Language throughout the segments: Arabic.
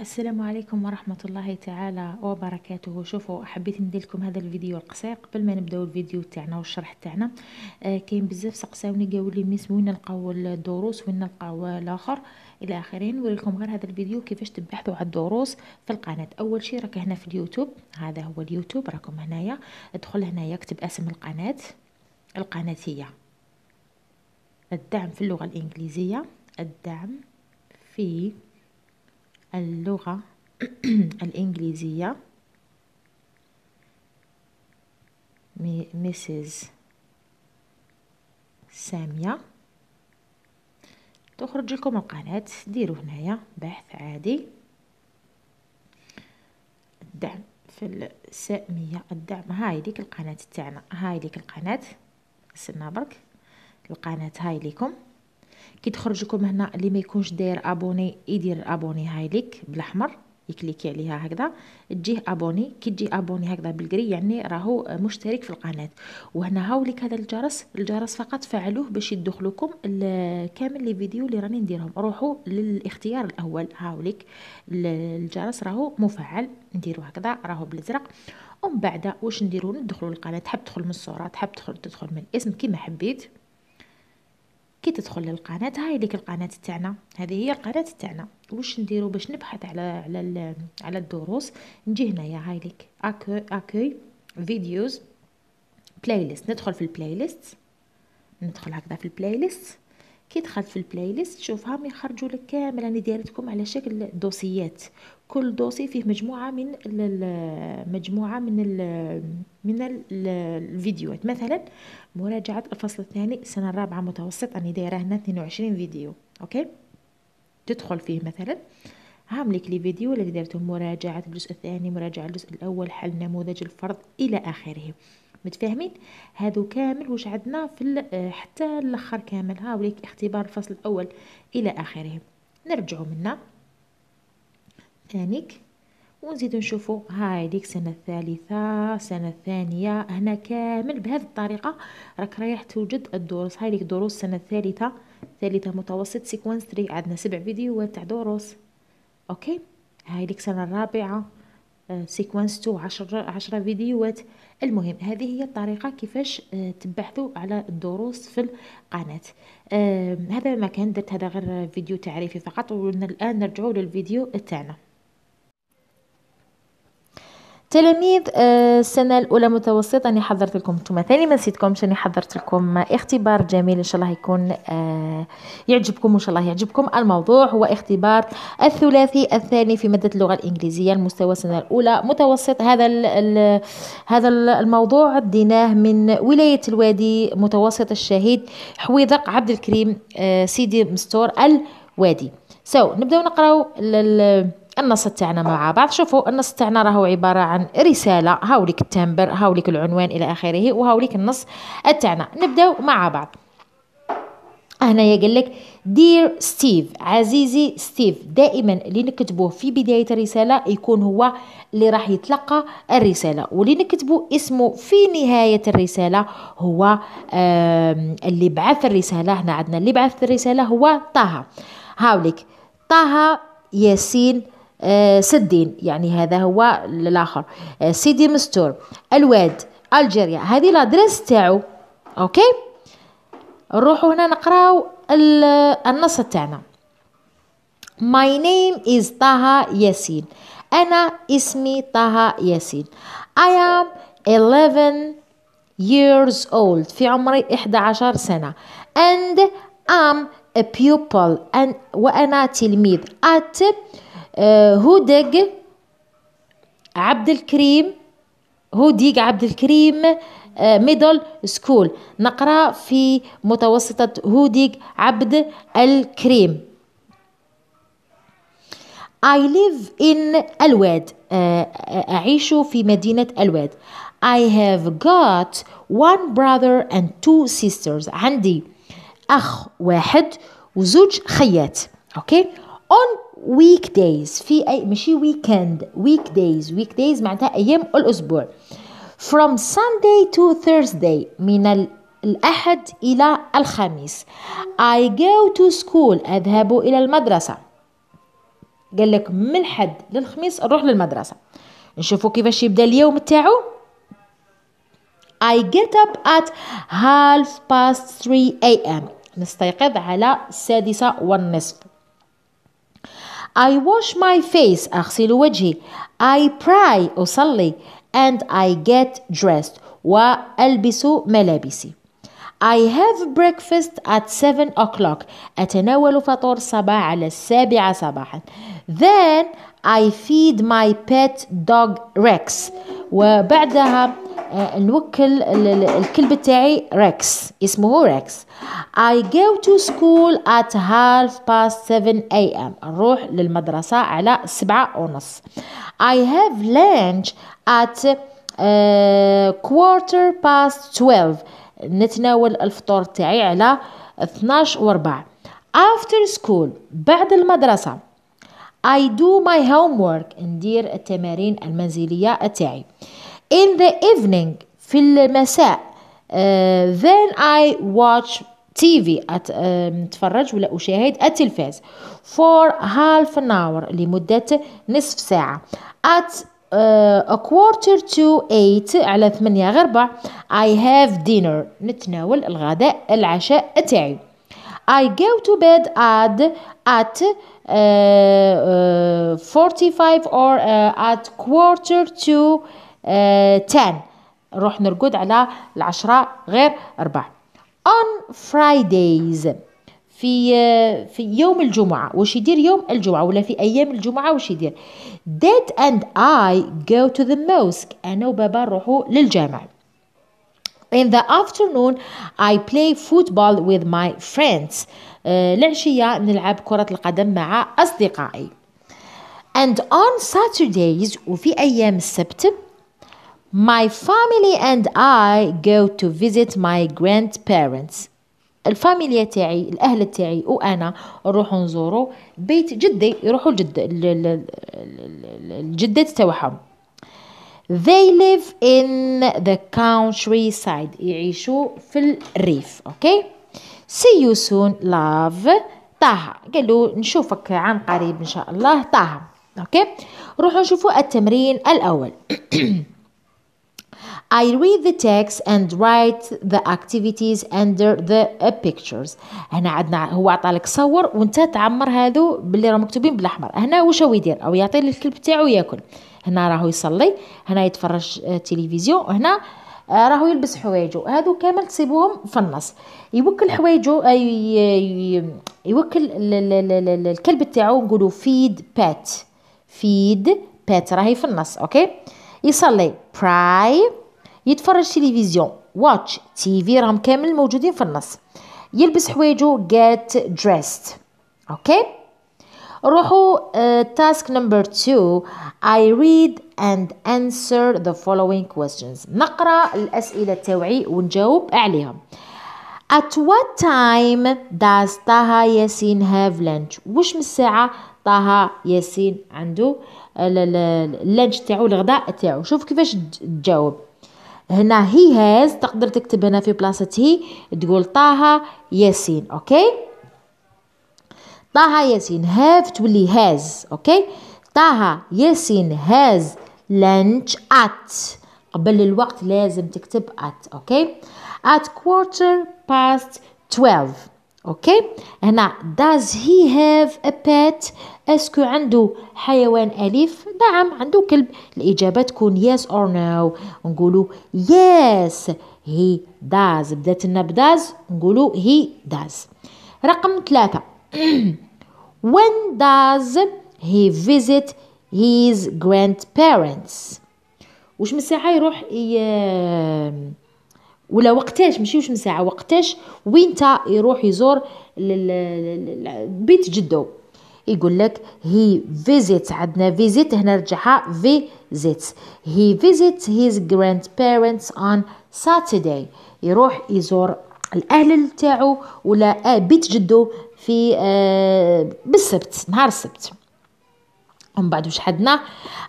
السلام عليكم ورحمة الله تعالى وبركاته شوفوا حبيت ندير لكم هذا الفيديو القصير قبل ما نبداو الفيديو تاعنا والشرح تاعنا آه كاين بزاف سقساوني قالوا لي ميس وين نلقاو الدروس وين نلقاو الاخر الى اخره نوريكم غير هذا الفيديو كيفاش تبحثوا على الدروس في القناه اول شيء راك هنا في اليوتيوب هذا هو اليوتيوب راكم هنايا ادخل هنايا اكتب اسم القناه القناه هي الدعم في اللغه الانجليزيه الدعم في اللغة الإنجليزية ميسيز سامية تخرج لكم القناة ديروا هنايا بحث عادي الدعم في السامية الدعم هاي ديك القناة تاعنا هاي ديك القناة سنا برك القناة هاي ليكم كي تخرج لكم هنا اللي ما يكونش داير ابوني يدير ابوني هاي ليك بالاحمر يكليكي عليها هكذا تجيه ابوني كي تجي ابوني هكذا بالكري يعني راهو مشترك في القناه وهنا هاو ليك هذا الجرس الجرس فقط فعلوه باش يدخلكم كامل لي فيديو اللي راني نديرهم روحوا للاختيار الاول هاو ليك الجرس راهو مفعل نديرو هكذا راهو بالازرق ومن بعد واش نديرو ندخلوا للقناه تحب تدخل من الصوره تحب تدخل, تدخل من الاسم كيما حبيت كي تدخل للقناه هاي ديك القناه تاعنا هذه هي القناه تاعنا واش نديرو باش نبحث على على على الدروس نجي هنايا هاي ديك اكوي فيديوز بلاي ليست ندخل في البلاي ليست ندخل هكذا في البلاي ليست كي دخلت في البلاي ليست مي خرجوا لك كامل انا دايرتكم على شكل دوسيات كل دوسي فيه مجموعه من مجموعه من الـ من الـ الفيديوهات مثلا مراجعه الفصل الثاني السنه الرابعه متوسط انا دايره هنا 22 فيديو اوكي تدخل فيه مثلا هاملك لي فيديو اللي درتهم مراجعة الجزء الثاني مراجعة الجزء الأول حل نموذج الفرض إلى آخره متفاهمين هادو كامل واش عندنا في آه، حتى الاخر كامل ها وليك اختبار الفصل الاول الى اخره نرجعوا منا ثانيك ونزيدو نشوفو هاي ديك السنة الثالثة السنة الثانية هنا كامل بهذه الطريقة راك رايح توجد الدروس هاي ديك دروس السنة الثالثة ثالثة متوسط سيكونس 3 عندنا سبع فيديوهات تاع دروس اوكي هاي ديك السنة الرابعة سيكونس تو عشر, عشرة فيديوهات المهم هذه هي الطريقة كيفاش آه، تبحثوا على الدروس في القناة آه، هذا ما كان درت هذا غير فيديو تعريفي فقط والآن نرجعوا للفيديو تاعنا تلاميذ آه، السنه الاولى متوسطه اني حضرت لكم انتم ثاني ما نسيتكمش اني حضرت لكم اختبار جميل ان شاء الله يكون آه، يعجبكم وان شاء الله يعجبكم الموضوع هو اختبار الثلاثي الثاني في ماده اللغه الانجليزيه المستوى السنه الاولى متوسط هذا ال ال هذا الموضوع ديناه من ولايه الوادي متوسط الشهيد حويضق عبد الكريم آه، سيدي مستور الوادي سو so, نبداو نقراو النص تاعنا مع بعض شوفوا النص تاعنا راهو عباره عن رساله هاوليك التمبر هاوليك العنوان الى اخره وهاوليك النص تاعنا نبداو مع بعض هنايا قال لك دير ستيف عزيزي ستيف دائما اللي نكتبوه في بدايه الرساله يكون هو اللي راح يتلقى الرساله واللي نكتبو اسمه في نهايه الرساله هو اللي بعث الرساله هنا عندنا اللي بعث الرساله هو طه هاوليك طه ياسين آه، سدين يعني هذا هو الاخر آه، سيدي مستور الواد الجيريا هذه لادريس تاعو اوكي نروحوا هنا نقراو النص تاعنا My name is طه ياسين أنا اسمي طه ياسين I am 11 years old في عمري 11 سنة and I'm a pupil and وأنا تلميذ at آه، هودج عبد الكريم هوديق عبد الكريم ميدل آه، سكول نقرأ في متوسطة هوديق عبد الكريم I live in الواد آه، أعيش في مدينة الواد I have got one brother and two sisters عندي أخ واحد وزوج خيات أوكي okay? On ويك دايز في أي مشي ويكند ويك دايز ويك دايز معناتها أيام الأسبوع from Sunday to Thursday من الأحد إلى الخميس I go to school أذهب إلى المدرسة قال لك من الحد للخميس نروح للمدرسة نشوفوا كيفاش يبدأ اليوم تاعو I get up at half past 3 a.m. نستيقظ على السادسة والنصف I wash my face أغسل وجهي I pray أصلي and I get dressed وألبس ملابسي I have breakfast at 7 o'clock أتناول فطور صباح على السابعة صباحا Then I feed my pet dog Rex وبعدها نوكل آه، الكلب تاعي ريكس اسمه ريكس I go to school at half past 7 a.m. نروح للمدرسة على سبعة ونص I have lunch at آه، quarter past 12 نتناول الفطور تاعي على 12 و after school بعد المدرسة I do my homework ندير التمارين المنزلية تاعي in the evening في المساء uh, then I watch TV أت, uh, أتفرج ولا أشاهد التلفاز for half an hour لمدة نصف ساعة at uh, a quarter to eight على ثمانية غربة I have dinner نتناول الغداء العشاء تاعي I go to bed at at uh, uh, 45 or uh, at quarter to تان آه، نروح نرقد على العشرة غير أربعة on Fridays في آه، في يوم الجمعة وش يدير يوم الجمعة ولا في أيام الجمعة وش يدير Dad and I go to the mosque أنا وبابا نروحوا للجامع In the afternoon I play football with my friends العشية آه، نلعب كرة القدم مع أصدقائي And on Saturdays وفي أيام السبت My family and I go to visit my grandparents. الفاميليا تاعي الاهل تاعي وانا نروحوا نزوروا بيت جدي يروحوا لجد الجدات تاعهم They live in the countryside يعيشوا في الريف اوكي okay? See you soon love طه قالوا نشوفك عن قريب ان شاء الله طه اوكي okay? روحوا نشوفوا التمرين الاول I read the text and write the activities under the uh, pictures هنا عندنا هو عطى لك صور وانت تعمر هذو باللي راه مكتوبين بالاحمر هنا واش هو يدير او يعطي للكلب تاعو ياكل هنا راهو يصلي هنا يتفرج آه، تلفزيون هنا آه، راهو يلبس حوايجو هادو كامل تصيبوهم في النص يوكل حوايجو آه، يوكل الكلب تاعو نقولوا فيد بات فيد بات راهي في النص اوكي يصلي براي يتفرج تلفزيون واتش تي في راهم كامل موجودين في النص يلبس حوايجو get dressed اوكي روحوا تاسك نمبر 2 I read and answer the following questions نقرا الاسئله تاوعي ونجاوب عليها At what time does Taha ياسين have lunch وش من الساعه طه ياسين عنده اللانش آه، تاعو الغداء تاعو شوف كيفاش تجاوب هنا هي هاز تقدر تكتب هنا في بلاصه هي تقول طه ياسين اوكي طه ياسين هاف تولي هاز اوكي طه ياسين هاز لانش ات قبل الوقت لازم تكتب ات اوكي ات كوارتر باست 12 اوكي هنا داز هي هاف ا بيت اسكو عنده حيوان اليف نعم عنده كلب الاجابه تكون يس اور نو نقولوا يس هي داز بدات لنا بداز نقولوا هي داز رقم ثلاثة when does he visit his grandparents وش من ساعه يروح ي... ولا وقتاش ماشي واش من ساعه وقتاش وين تا يروح يزور بيت جدو يقول لك هي فيزيت عندنا فيزيت هنا رجعها فيزيت هي فيزيت هيز جراند بيرنتس اون ساتردي يروح يزور الاهل تاعو ولا آه، بيت جدو في آه، بالسبت نهار السبت ومن بعد وش حدنا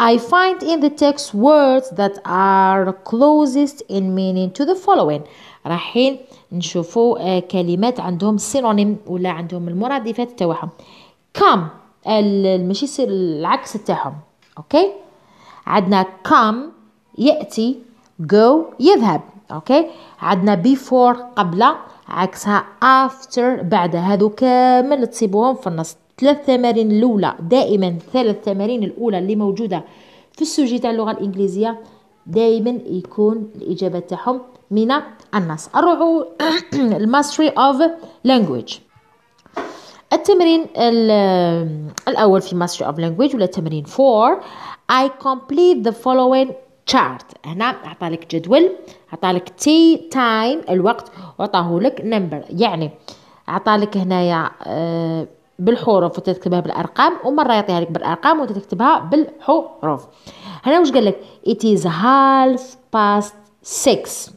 I find in the text words that are closest in meaning to the following رايحين نشوفوا آه، كلمات عندهم سينونيم ولا عندهم المرادفات تاعهم come ماشي العكس تاعهم اوكي عندنا come ياتي go يذهب اوكي عندنا before قبل عكسها after بعد هادو كامل تصيبوهم في النص ثلاث تمارين الاولى دائما ثلاث تمارين الاولى اللي موجوده في السوجي تاع اللغه الانجليزيه دائما يكون الاجابه تاعهم من النص نروحوا الماستري اوف لانجويج التمرين الاول في ماستري اوف لانجويج ولا تمرين 4 اي كومبليت ذا فولوين تشارت هنا عطالك جدول عطالك تي تايم الوقت وعطاهولك نمبر يعني عطالك هنايا آه، بالحروف وتكتبها بالارقام ومره يعطيها لك بالارقام وتكتبها بالحروف هنا واش قال لك it is half past 6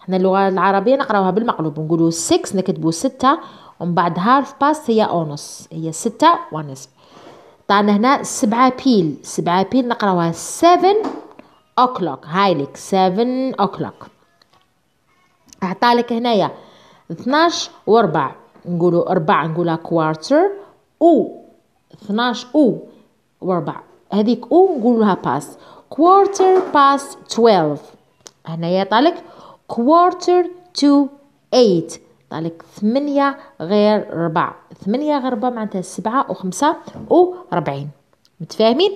حنا اللغه العربيه نقراوها بالمقلوب نقولوا 6 نكتبوا 6 ومن بعد هالف باست هي اونص هي 6 ونصف طعنا هنا 7 بيل 7 بيل نقراوها 7 اوكلوك لك 7 اوكلوك اعطالك هنايا 12 و 4 نقولوا أربعة نقولها كوارتر أو 12 أو وأربعة هذيك أو نقولها باس كوارتر باس 12 هنايا طالك كوارتر تو 8 طالك 8 غير 4 8 غير 4 معناتها 7 و 5 و 40 متفاهمين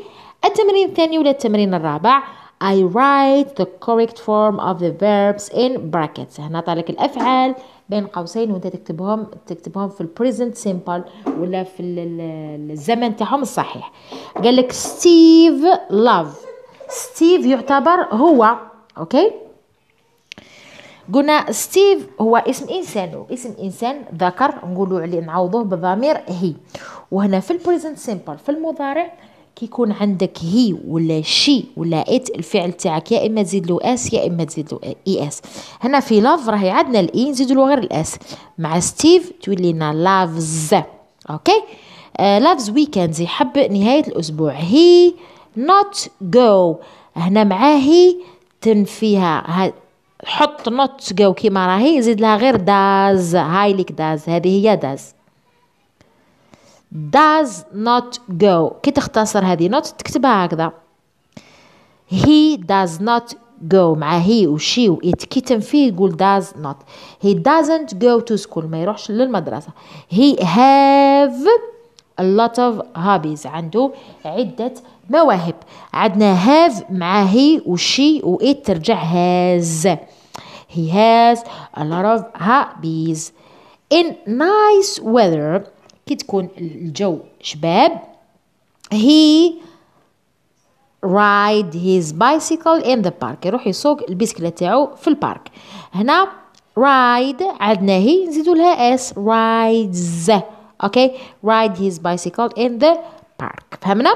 التمرين الثاني ولا التمرين الرابع I write the correct form of the verbs in brackets هنا طالك الأفعال بين قوسين وانت تكتبهم تكتبهم في البريزنت سيمبل ولا في الزمن تاعهم الصحيح قال لك ستيف لاف ستيف يعتبر هو اوكي قلنا ستيف هو اسم انسان اسم انسان ذكر نقولوا عليه نعوضوه بضمير هي وهنا في البريزنت سيمبل في المضارع كيكون عندك هي ولا شي ولا ات الفعل تاعك يا اما تزيد له اس يا اما تزيد له اي اس هنا في لاف راهي عندنا الاي نزيد له غير الاس مع ستيف تولي لنا لافز اوكي لافز آه، ويكند يحب نهايه الاسبوع هي نوت جو هنا معاه هي تنفيها حط نوت جو كيما راهي زيد لها غير داز هاي ليك داز هذه هي داز does not go كي تختصر هذه not تكتبها هكذا he does not go مع هي وشي وإت كي تنفيه يقول does not he doesn't go to school ما يروحش للمدرسة he have a lot of hobbies عنده عدة مواهب عندنا have مع هي وشي ويت ترجع has he has a lot of hobbies in nice weather كي تكون الجو شباب هي رايد هيز بايسيكل ان ذا بارك يروح يسوق البيسكله تاعو في البارك هنا رايد عندنا هي نزيدو لها اس رايدز اوكي رايد هيز بايسيكل ان ذا بارك فهمنا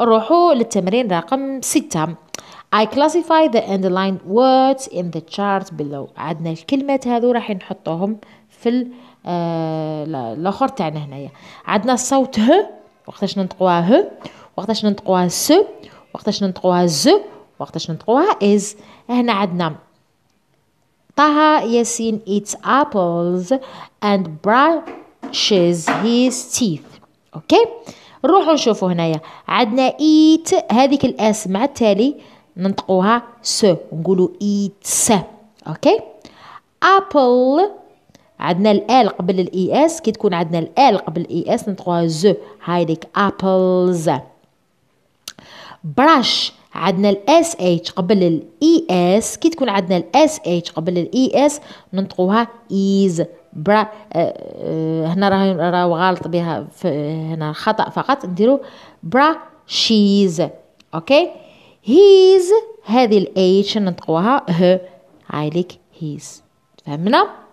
نروحو للتمرين رقم ستة I classify the underlined words in the chart below عندنا الكلمات هذو راح نحطوهم في آه، الاخر تاعنا هنايا عندنا الصوت ه وقتاش ننطقوها ه وقتاش ننطقوها س وقتاش ننطقوها ز وقتاش ننطقوها از هنا عندنا طه ياسين eats apples and brushes his teeth اوكي نروحوا نشوفوا هنايا عندنا ايت هذيك الاس مع التالي ننطقوها س نقولوا ايتس اوكي ابل عندنا الال قبل الاي اس e كي تكون عندنا الال قبل الاي اس e نطغوها زو هايديك ابلز براش عندنا الاس اتش قبل الاي اس e كي تكون عندنا الاس اتش قبل الاي اس ننطقوها ايز آه، برا أه هنا راه راه غلط بها هنا خطا فقط نديرو برا شيز اوكي هيز هذه الاتش ننطقوها ه هايليك هيز فهمنا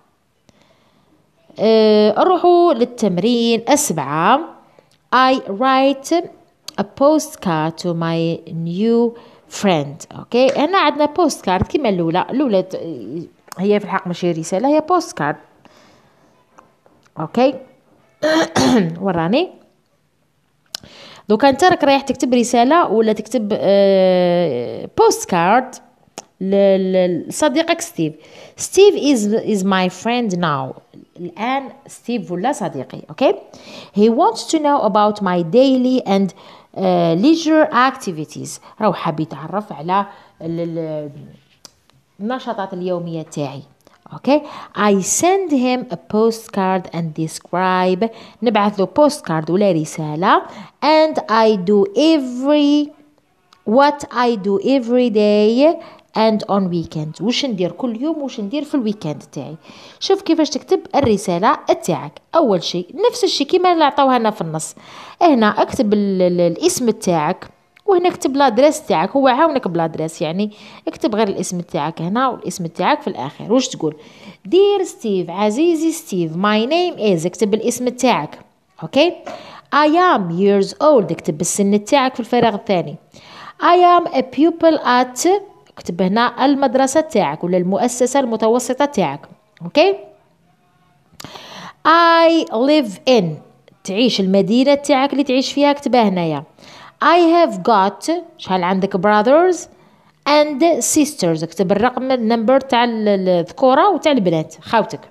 آه، أروحوا للتمرين السبعة I write a postcard to my new friend أوكي هنا عندنا postcard كما الأولى الأولى هي في الحق ماشي رسالة هي postcard أوكي وراني دوكا كان ترك رايح تكتب رسالة ولا تكتب uh, postcard لصديقك ستيف ستيف is is my friend now الآن ستيف ولا صديقي okay he wants to know about my daily and uh, leisure activities راهو حاب يتعرف على النشاطات اليومية تاعي okay I send him a postcard and describe نبعث له postcard ولا رسالة and I do every what I do every day اند اون ويكند واش ندير كل يوم واش ندير في الويكند تاعي شوف كيفاش تكتب الرساله تاعك اول شيء نفس الشيء كيما اللي عطاوها لنا في النص هنا اكتب الاسم تاعك وهنا اكتب لادريس تاعك هو عاونك بلادريس يعني اكتب غير الاسم تاعك هنا والاسم تاعك في الاخر واش تقول دير ستيف عزيزي ستيف ماي نيم از اكتب الاسم تاعك اوكي I am years old اكتب السن تاعك في الفراغ الثاني I am a pupil at اكتب هنا المدرسة تاعك ولا المؤسسة المتوسطة تاعك اوكي I live in تعيش المدينة تاعك اللي تعيش فيها اكتبها هنايا I have got شحال عندك brothers and sisters اكتب الرقم النمبر تاع الذكورة وتاع البنات خاوتك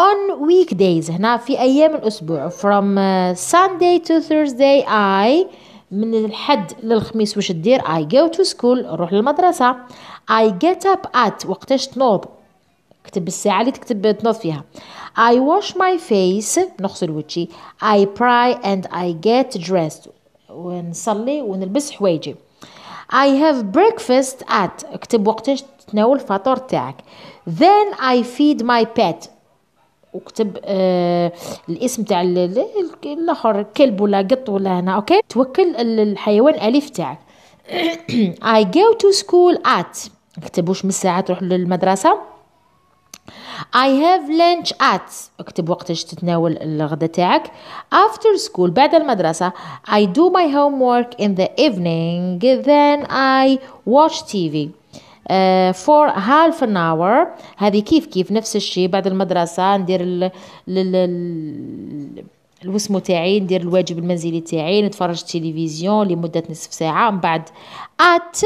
on weekdays هنا في أيام الأسبوع from uh, Sunday to Thursday I من الحد للخميس واش دير اي جو تو سكول نروح للمدرسه اي جيت اب ات وقتاش تنوض كتب الساعه اللي تكتب تنوض فيها اي واش ماي فيس نغسل وجهي اي براي اند اي جيت دريسد ونصلي ونلبس حوايجي I have breakfast at اكتب وقتاش تتناول الفطور تاعك then I feed my pet وكتب آه الاسم تاع الاخر كلب ولا قط ولا هنا اوكي توكل الحيوان الاليف تاعك I go to school at اكتب واش من الساعة تروح للمدرسة I have lunch at اكتب وقتاش تتناول الغدا تاعك after school بعد المدرسة I do my homework in the evening then I watch TV فور هالف ان اور هذه كيف كيف نفس الشيء بعد المدرسه ندير ال... ال... ال... الوسمو تاعي ندير الواجب المنزلي تاعي نتفرج التلفزيون لمده نصف ساعه من بعد ات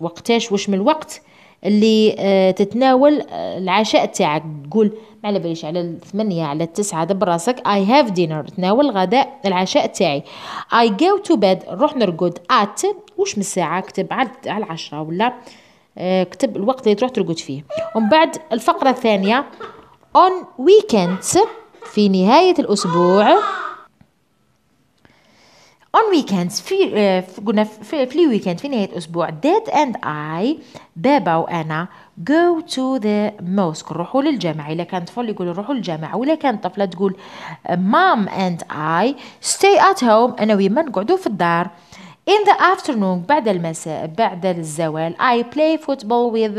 وقتاش واش من الوقت اللي آه تتناول آه، العشاء تاعك تقول ما على باليش على الثمانية على التسعة دبر راسك اي هاف دينر تناول الغداء العشاء تاعي اي go تو bed نروح نرقد ات وش من الساعة كتب على العشرة ولا اكتب آه، الوقت اللي تروح ترقد فيه ومن بعد الفقرة الثانية on weekends في نهاية الأسبوع on weekends في آه، قلنا في, في ويكند في نهاية الأسبوع dad and I بابا وأنا go to the mosque نروحوا للجامع إلا كان طفل يقول نروحوا للجامع ولا كان طفلة تقول mom and I stay at home أنا ويما نقعدوا في الدار In the afternoon بعد المساء بعد الزوال I play football with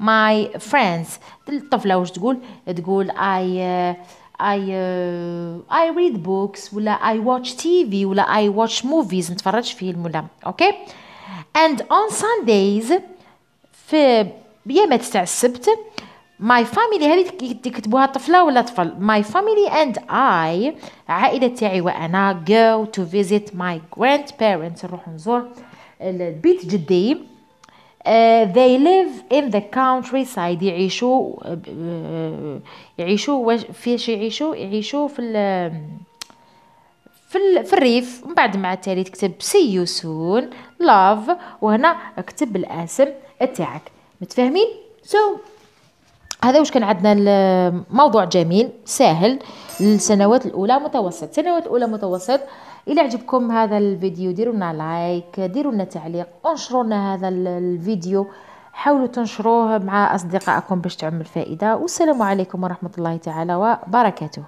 my friends الطفلة واش تقول تقول I uh, I uh, I read books ولا I watch TV ولا I watch movies نتفرج فيلم ولا اوكي okay? and on Sundays في يوم تاع السبت ماي فاميلي هذه تكتبوها طفله ولا طفل ماي فاميلي اند اي عائله تاعي وانا جو تو فيزيت ماي جراند بيرنتس نروح نزور البيت جدي uh, they live in the countryside يعيشوا uh, يعيشوا واش فيش يعيشوا يعيشوا في ال في, في الريف من بعد مع التالي تكتب سي يو سون لاف وهنا اكتب الاسم تاعك متفاهمين سو so, هذا واش كان عندنا موضوع جميل سهل للسنوات الاولى متوسط السنوات الاولى متوسط الى عجبكم هذا الفيديو ديروا لنا لايك ديروا لنا تعليق انشروا لنا هذا الفيديو حاولوا تنشروه مع اصدقائكم باش تعم الفائده والسلام عليكم ورحمه الله تعالى وبركاته